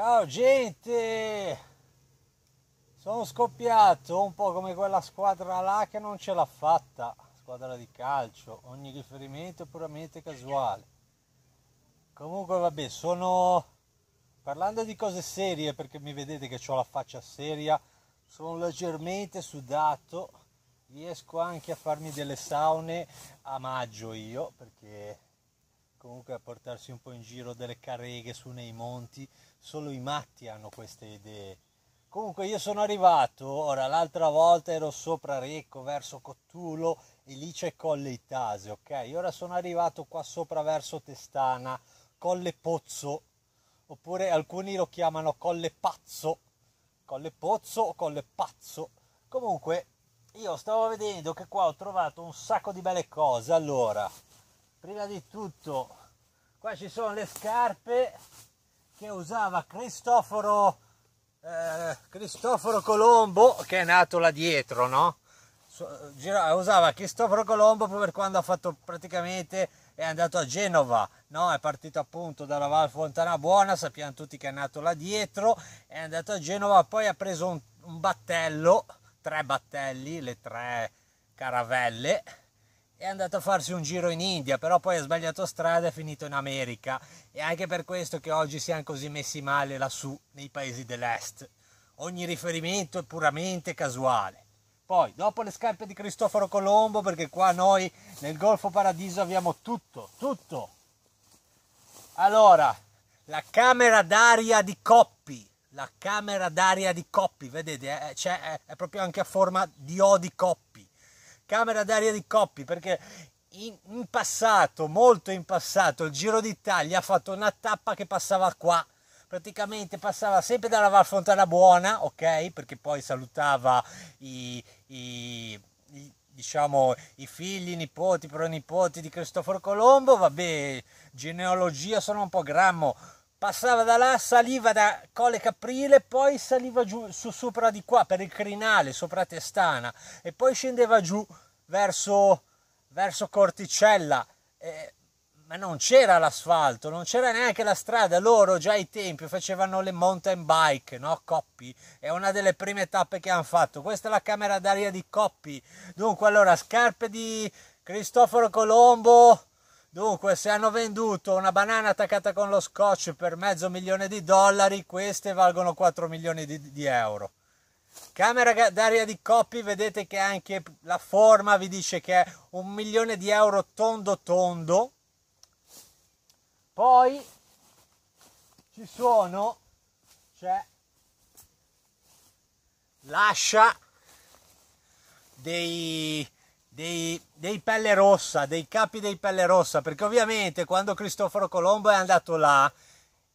Ciao gente! Sono scoppiato un po' come quella squadra là che non ce l'ha fatta, squadra di calcio, ogni riferimento è puramente casuale. Comunque vabbè, sono parlando di cose serie perché mi vedete che ho la faccia seria, sono leggermente sudato, riesco anche a farmi delle saune a maggio io perché comunque a portarsi un po' in giro delle carreghe su nei monti, solo i matti hanno queste idee. Comunque io sono arrivato, ora l'altra volta ero sopra Recco verso Cottulo e lì c'è Colle Itase, ok? Ora sono arrivato qua sopra verso Testana, Colle Pozzo, oppure alcuni lo chiamano Colle Pazzo, Colle Pozzo o Colle Pazzo. Comunque io stavo vedendo che qua ho trovato un sacco di belle cose, allora prima di tutto qua ci sono le scarpe che usava Cristoforo, eh, Cristoforo Colombo che è nato là dietro no? usava Cristoforo Colombo per quando ha fatto praticamente è andato a Genova, no? è partito appunto dalla Val Fontana Buona, sappiamo tutti che è nato là dietro, è andato a Genova, poi ha preso un, un battello, tre battelli, le tre caravelle, è andato a farsi un giro in India, però poi ha sbagliato strada e è finito in America. E anche per questo che oggi siamo così messi male lassù nei paesi dell'est. Ogni riferimento è puramente casuale. Poi, dopo le scarpe di Cristoforo Colombo, perché qua noi nel Golfo Paradiso abbiamo tutto, tutto. Allora, la camera d'aria di Coppi, la camera d'aria di Coppi, vedete, è, è, è proprio anche a forma di O di Coppi camera d'aria di Coppi perché in, in, passato, molto in passato, il Giro d'Italia ha fatto una tappa che passava qua, praticamente passava sempre dalla Val Fontana Buona, ok? Perché poi salutava i, i, i diciamo, i figli, i nipoti, i pronipoti di Cristoforo Colombo, vabbè, genealogia sono un po' grammo, passava da là, saliva da Colle Caprile, poi saliva giù su, sopra di qua per il crinale, sopra Testana, e poi scendeva giù verso, verso Corticella, eh, ma non c'era l'asfalto, non c'era neanche la strada, loro già ai tempi facevano le mountain bike, no? Coppi, è una delle prime tappe che hanno fatto, questa è la camera d'aria di Coppi, dunque allora scarpe di Cristoforo Colombo, Dunque, se hanno venduto una banana attaccata con lo scotch per mezzo milione di dollari, queste valgono 4 milioni di, di euro. Camera d'aria di coppi, vedete che anche la forma vi dice che è un milione di euro tondo tondo. Poi ci sono, c'è l'ascia dei, dei, dei pelle rossa, dei capi dei pelle rossa, perché ovviamente quando Cristoforo Colombo è andato là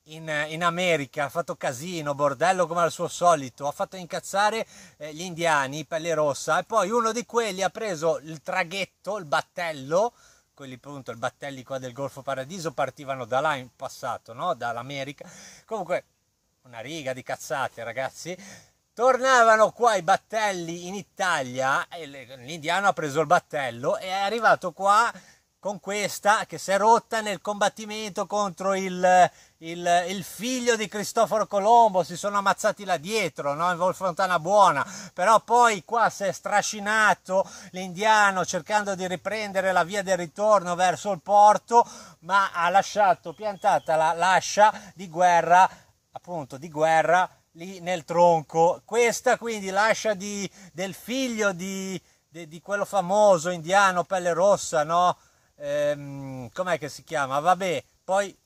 in, eh, in, America, ha fatto casino, bordello come al suo solito, ha fatto incazzare eh, gli indiani, pelle rossa, e poi uno di quelli ha preso il traghetto, il battello, quelli appunto, i battelli qua del Golfo Paradiso partivano da là in passato, no? dall'America, comunque una riga di cazzate ragazzi, tornavano qua i battelli in Italia, e l'indiano ha preso il battello e è arrivato qua con questa che si è rotta nel combattimento contro il, il, il, figlio di Cristoforo Colombo, si sono ammazzati là dietro, no? in Volfontana Buona, però poi qua si è strascinato l'indiano cercando di riprendere la via del ritorno verso il porto, ma ha lasciato piantata la lascia di guerra, appunto di guerra, lì nel tronco. Questa quindi lascia di, del figlio di, di, di quello famoso indiano pelle rossa, no? ehm, com'è che si chiama? Vabbè, poi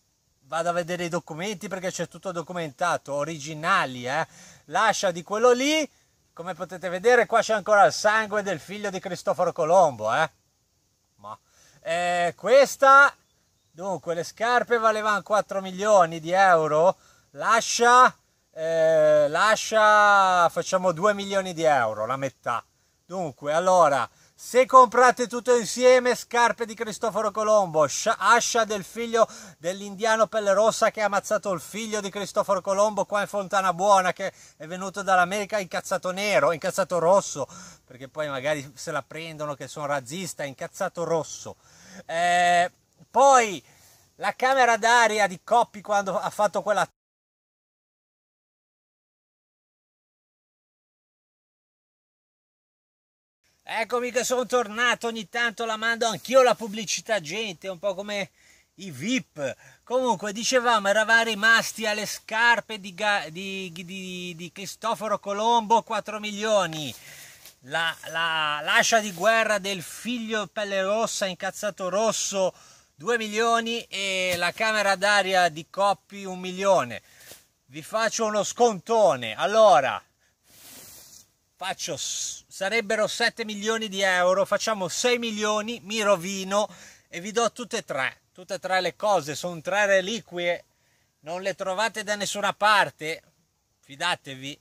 vado a vedere i documenti perché c'è tutto documentato, originali, eh? Lascia di quello lì, come potete vedere qua c'è ancora il sangue del figlio di Cristoforo Colombo, eh? Ma eh, questa Dunque, le scarpe valevano 4 milioni di euro, lascia, eh, lascia, facciamo 2 milioni di euro, la metà. Dunque, allora, se comprate tutto insieme, scarpe di Cristoforo Colombo, ascia del figlio dell'indiano Pelle Rossa che ha ammazzato il figlio di Cristoforo Colombo qua in Fontana Buona, che è venuto dall'America incazzato nero, incazzato rosso, perché poi magari se la prendono che sono razzista, incazzato rosso. Eh, poi la camera d'aria di Coppi quando ha fatto quella Eccomi che sono tornato, ogni tanto la mando anch'io la pubblicità gente, un po' come i VIP. Comunque dicevamo, eravamo rimasti alle scarpe di, di, di, di Cristoforo Colombo, 4 milioni. La, la, lascia di guerra del figlio pelle rossa incazzato rosso 2 milioni e la camera d'aria di Coppi 1 milione vi faccio uno scontone allora faccio sarebbero 7 milioni di euro facciamo 6 milioni mi rovino e vi do tutte e tre tutte e tre le cose sono tre reliquie non le trovate da nessuna parte fidatevi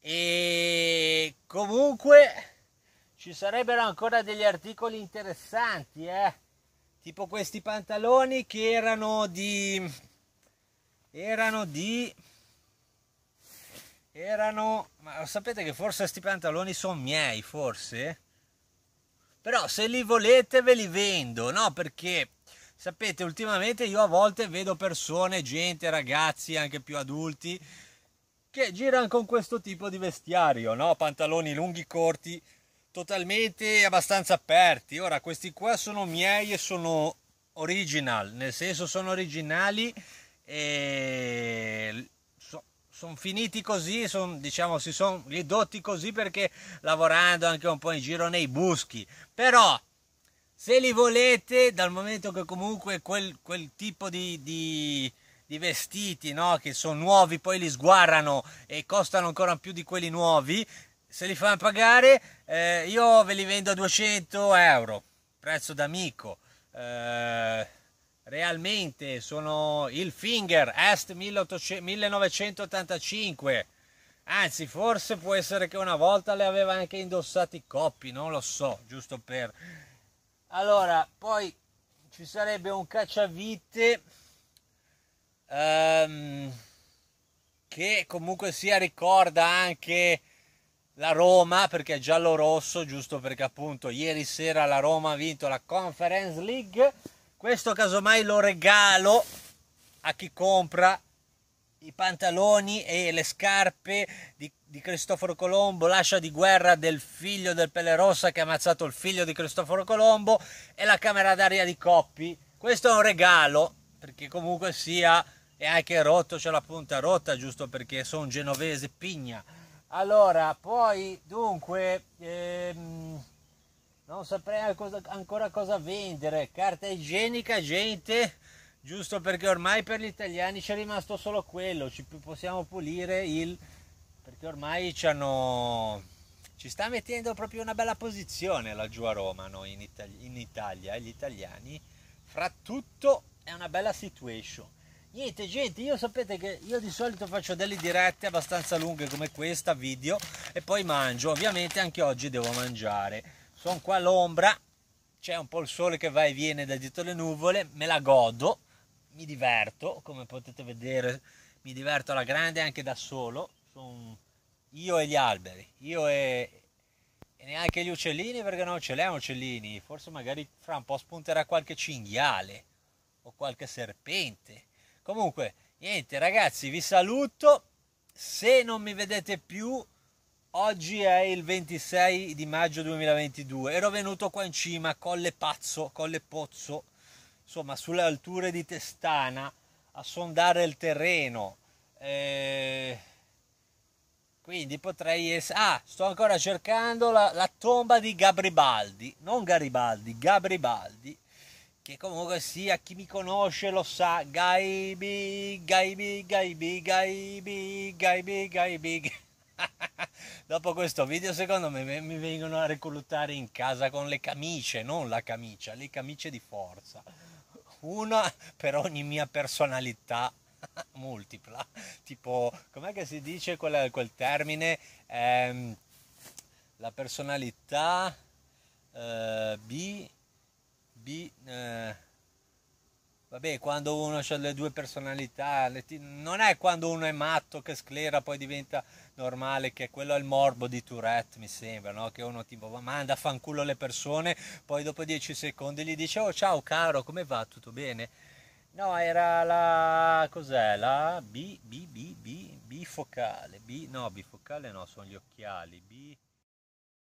e comunque ci sarebbero ancora degli articoli interessanti eh? tipo questi pantaloni che erano di erano di erano ma sapete che forse questi pantaloni sono miei forse però se li volete ve li vendo no perché sapete ultimamente io a volte vedo persone gente ragazzi anche più adulti che girano con questo tipo di vestiario no pantaloni lunghi corti totalmente abbastanza aperti ora questi qua sono miei e sono original nel senso sono originali e sono finiti così, son, diciamo, si sono ridotti così perché lavorando anche un po' in giro nei boschi. Però se li volete, dal momento che comunque quel, quel tipo di, di, di vestiti no? che sono nuovi, poi li sguarrano e costano ancora più di quelli nuovi, se li fanno pagare eh, io ve li vendo a 200 euro, prezzo d'amico. Eh, realmente sono il Finger Est 18... 1985 anzi forse può essere che una volta le aveva anche indossati coppi non lo so giusto per allora poi ci sarebbe un cacciavite um, ehm, che comunque sia ricorda anche la Roma perché è giallo rosso giusto perché appunto ieri sera la Roma ha vinto la Conference League questo casomai lo regalo a chi compra i pantaloni e le scarpe di, di, Cristoforo Colombo, l'ascia di guerra del figlio del Pelle Rossa che ha ammazzato il figlio di Cristoforo Colombo e la camera d'aria di Coppi. Questo è un regalo perché comunque sia è anche rotto, c'è la punta rotta giusto perché sono genovese pigna. Allora, poi dunque... Ehm non saprei ancora cosa vendere. Carta igienica, gente, giusto perché ormai per gli italiani c'è rimasto solo quello, ci possiamo pulire il... perché ormai ci hanno... Ci sta mettendo proprio una bella posizione laggiù a Roma, noi in, Itali- in Italia, gli italiani, fra tutto è una bella situation. Niente gente, io sapete che io di solito faccio delle dirette abbastanza lunghe come questa, video, e poi mangio. Ovviamente anche oggi devo mangiare sono qua all'ombra, c'è un po' il sole che va e viene da dietro le nuvole, me la godo, mi diverto, come potete vedere mi diverto alla grande anche da solo, sono io e gli alberi, io e, e neanche gli uccellini perché non ce li ho uccellini, forse magari fra un po' spunterà qualche cinghiale o qualche serpente. Comunque, niente ragazzi, vi saluto, se non mi vedete più Oggi è il 26 di maggio 2022, ero venuto qua in cima, Colle Pazzo, Colle Pozzo, insomma sulle alture di Testana, a sondare il terreno. Eh, quindi potrei essere... Ah, sto ancora cercando la, la tomba di Gabribaldi, non Garibaldi, Gabribaldi, che comunque sia, chi mi conosce lo sa, Gaibi, Gaibi, Gaibi, Gaibi, Gaibi, Gaibi. Gaibi. Dopo questo video secondo me mi vengono a reclutare in casa con le camicie, non la camicia, le camicie di forza. Una per ogni mia personalità multipla. Tipo, com'è che si dice quel, quel termine? Eh, la personalità eh, B... B... Eh, Vabbè, quando uno ha le due personalità, non è quando uno è matto che sclera poi diventa normale, che quello è il morbo di Tourette, mi sembra, no? che uno tipo manda fanculo alle persone, poi dopo dieci secondi gli dice oh ciao caro, come va? Tutto bene? No, era la... cos'è? La B, B, B, B, B focale, B, no, bifocale no, sono gli occhiali, B...